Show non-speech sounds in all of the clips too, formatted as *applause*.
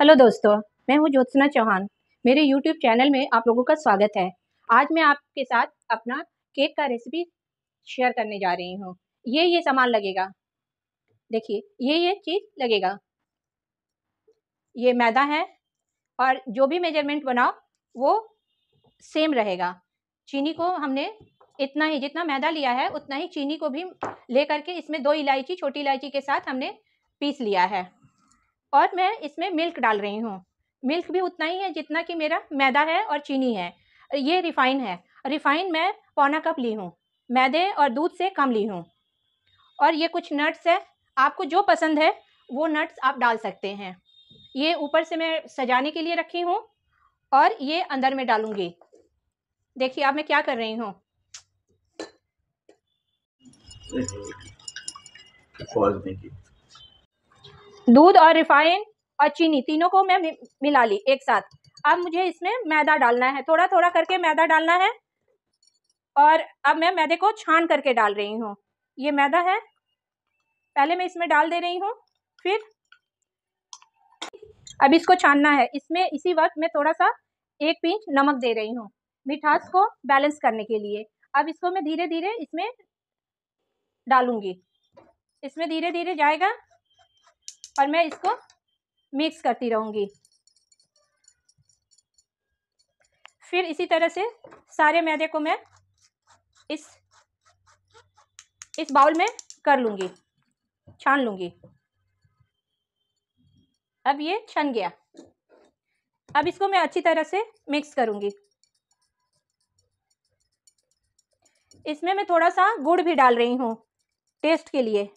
hello दोस्तों मैं हूं ज्योत्सना चौहान मेरे यूट्यूब चैनल में आप लोगों का स्वागत है आज मैं आपके साथ अपना केक का रेसिपी शेयर करने जा रही हूं ये ये सामान लगेगा देखिए ये ये चीज़ लगेगा ये मैदा है और जो भी मेजरमेंट बनाओ वो सेम रहेगा चीनी को हमने इतना ही जितना मैदा लिया है उतना ही चीनी को भी ले करके इसमें दो इलायची छोटी इलायची के साथ हमने पीस लिया है और मैं इसमें मिल्क डाल रही हूँ मिल्क भी उतना ही है जितना कि मेरा मैदा है और चीनी है ये रिफाइन है रिफाइन मैं पौना कप ली हूँ मैदे और दूध से कम ली हूँ और ये कुछ नट्स है आपको जो पसंद है वो नट्स आप डाल सकते हैं ये ऊपर से मैं सजाने के लिए रखी हूँ और ये अंदर में डालूँगी देखिए आप मैं क्या कर रही हूँ दूध और रिफाइन और चीनी तीनों को मैं मिला ली एक साथ अब मुझे इसमें मैदा डालना है थोड़ा थोड़ा करके मैदा डालना है और अब मैं मैदे को छान करके डाल रही हूँ ये मैदा है पहले मैं इसमें डाल दे रही हूँ फिर अब इसको छानना है इसमें इसी वक्त मैं थोड़ा सा एक पिंच नमक दे रही हूँ मिठास को बैलेंस करने के लिए अब इसको मैं धीरे धीरे इसमें डालूंगी इसमें धीरे धीरे जाएगा और मैं इसको मिक्स करती रहूँगी फिर इसी तरह से सारे मैदे को मैं इस इस बाउल में कर लूँगी छान लूँगी अब ये छन गया अब इसको मैं अच्छी तरह से मिक्स करूँगी इसमें मैं थोड़ा सा गुड़ भी डाल रही हूँ टेस्ट के लिए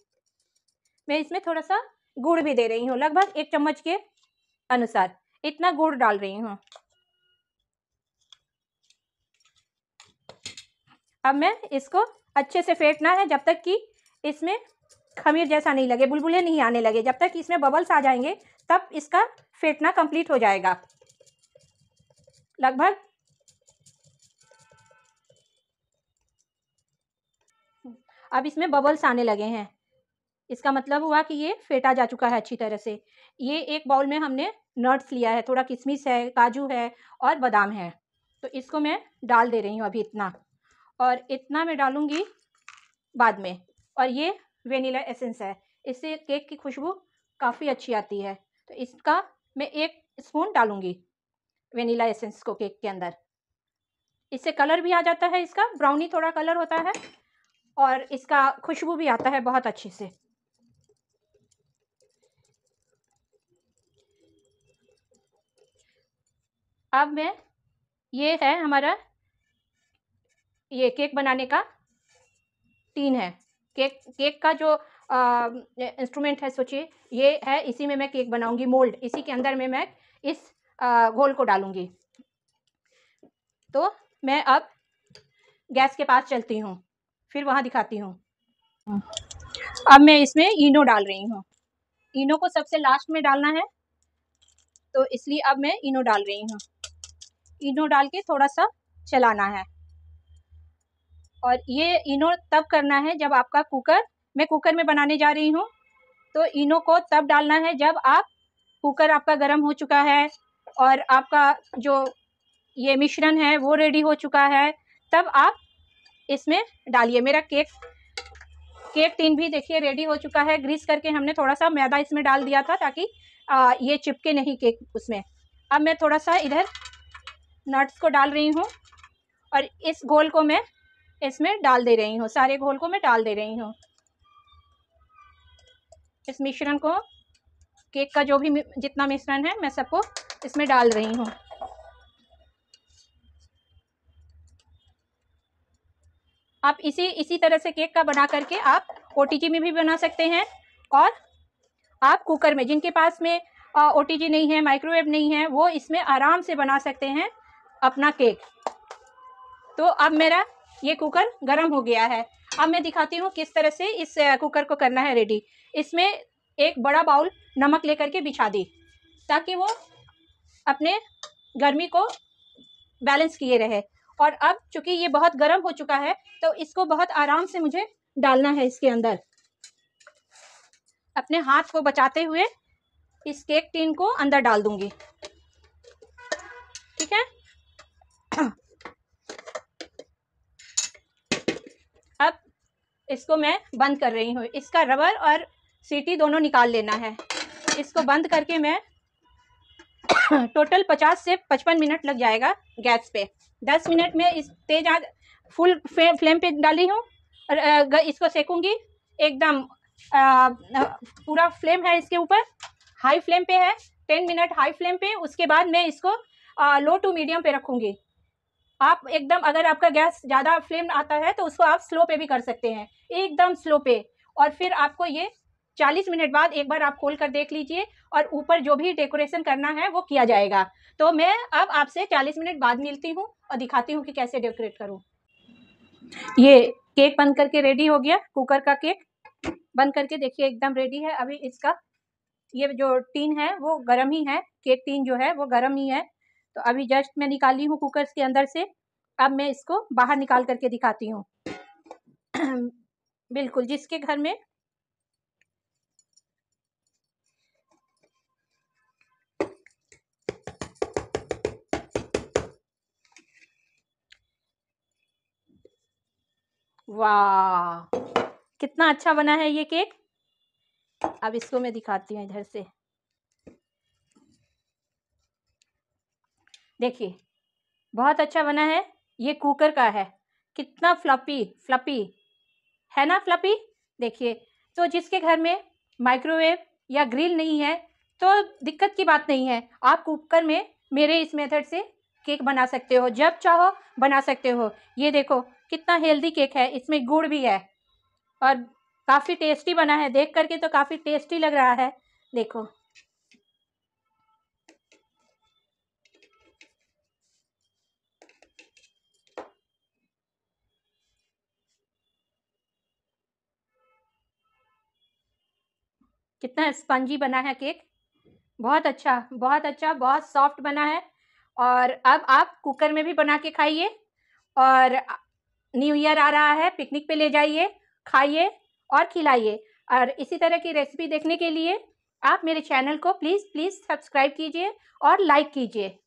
मैं इसमें थोड़ा सा गुड़ भी दे रही हूँ लगभग एक चम्मच के अनुसार इतना गुड़ डाल रही हूँ अब मैं इसको अच्छे से फेंटना है जब तक कि इसमें खमीर जैसा नहीं लगे बुलबुले नहीं आने लगे जब तक इसमें बबल्स आ जाएंगे तब इसका फेंटना कंप्लीट हो जाएगा लगभग अब इसमें बबल्स आने लगे हैं इसका मतलब हुआ कि ये फेटा जा चुका है अच्छी तरह से ये एक बाउल में हमने नट्स लिया है थोड़ा किशमिश है काजू है और बादाम है तो इसको मैं डाल दे रही हूँ अभी इतना और इतना मैं डालूँगी बाद में और ये वेनिला एसेंस है इससे केक की खुशबू काफ़ी अच्छी आती है तो इसका मैं एक स्पून डालूँगी वेनिला एसेंस को केक के अंदर इससे कलर भी आ जाता है इसका ब्राउनी थोड़ा कलर होता है और इसका खुशबू भी आता है बहुत अच्छे से अब मैं ये है हमारा ये केक बनाने का टीन है केक केक का जो इंस्ट्रूमेंट है सोचिए ये है इसी में मैं केक बनाऊंगी मोल्ड इसी के अंदर में मैं इस घोल को डालूंगी तो मैं अब गैस के पास चलती हूँ फिर वहाँ दिखाती हूँ अब मैं इसमें इनो डाल रही हूँ इनो को सबसे लास्ट में डालना है तो इसलिए अब मैं इनो डाल रही हूँ इनो डाल के थोड़ा सा चलाना है और ये इनो तब करना है जब आपका कुकर मैं कुकर में बनाने जा रही हूँ तो इनो को तब डालना है जब आप कुकर आपका गर्म हो चुका है और आपका जो ये मिश्रण है वो रेडी हो चुका है तब आप इसमें डालिए मेरा केक केक टिन भी देखिए रेडी हो चुका है ग्रीस करके हमने थोड़ा सा मैदा इसमें डाल दिया था ताकि आ, ये चिपके नहीं केक उसमें अब मैं थोड़ा सा इधर नट्स को डाल रही हूँ और इस घोल को मैं इसमें डाल दे रही हूँ सारे घोल को मैं डाल दे रही हूँ इस मिश्रण को केक का जो भी जितना मिश्रण है मैं सबको इसमें डाल रही हूँ आप इसी इसी तरह से केक का बना करके आप ओ में भी बना सकते हैं और आप कुकर में जिनके पास में ओ नहीं है माइक्रोवेव नहीं है वो इसमें आराम से बना सकते हैं अपना केक तो अब मेरा ये कुकर गर्म हो गया है अब मैं दिखाती हूँ किस तरह से इस कुकर को करना है रेडी इसमें एक बड़ा बाउल नमक लेकर के बिछा दी ताकि वो अपने गर्मी को बैलेंस किए रहे और अब चूंकि ये बहुत गर्म हो चुका है तो इसको बहुत आराम से मुझे डालना है इसके अंदर अपने हाथ को बचाते हुए इस केक टीन को अंदर डाल दूंगी ठीक है इसको मैं बंद कर रही हूँ इसका रबर और सीटी दोनों निकाल लेना है इसको बंद करके मैं *coughs* टोटल पचास से पचपन मिनट लग जाएगा गैस पे दस मिनट में इस तेज आग फुल फ्लेम पे डाली हूँ इसको सेकूँगी एकदम पूरा फ्लेम है इसके ऊपर हाई फ्लेम पे है टेन मिनट हाई फ्लेम पे उसके बाद मैं इसको लो टू मीडियम पे रखूँगी आप एकदम अगर आपका गैस ज़्यादा फ्लेम आता है तो उसको आप स्लो पे भी कर सकते हैं एकदम स्लो पे और फिर आपको ये 40 मिनट बाद एक बार आप खोल कर देख लीजिए और ऊपर जो भी डेकोरेशन करना है वो किया जाएगा तो मैं अब आपसे 40 मिनट बाद मिलती हूँ और दिखाती हूँ कि कैसे डेकोरेट करूँ ये केक बंद करके रेडी हो गया कुकर का केक बंद करके देखिए एकदम रेडी है अभी इसका ये जो टीन है वो गर्म ही है केक टीन जो है वो गर्म ही है तो अभी जस्ट मैं निकाली हूँ कुकर के अंदर से अब मैं इसको बाहर निकाल करके दिखाती हूँ बिल्कुल जिसके घर में वाह कितना अच्छा बना है ये केक अब इसको मैं दिखाती हूँ इधर से देखिए बहुत अच्छा बना है ये कुकर का है कितना फ्लपी फ्लपी है ना फ्लपी देखिए तो जिसके घर में माइक्रोवेव या ग्रिल नहीं है तो दिक्कत की बात नहीं है आप कुकर में मेरे इस मेथड से केक बना सकते हो जब चाहो बना सकते हो ये देखो कितना हेल्दी केक है इसमें गुड़ भी है और काफ़ी टेस्टी बना है देख करके तो काफ़ी टेस्टी लग रहा है देखो कितना स्पंजी बना है केक बहुत अच्छा बहुत अच्छा बहुत सॉफ्ट बना है और अब आप कुकर में भी बना के खाइए और न्यू ईयर आ रहा है पिकनिक पे ले जाइए खाइए और खिलाइए और इसी तरह की रेसिपी देखने के लिए आप मेरे चैनल को प्लीज़ प्लीज़ सब्सक्राइब कीजिए और लाइक कीजिए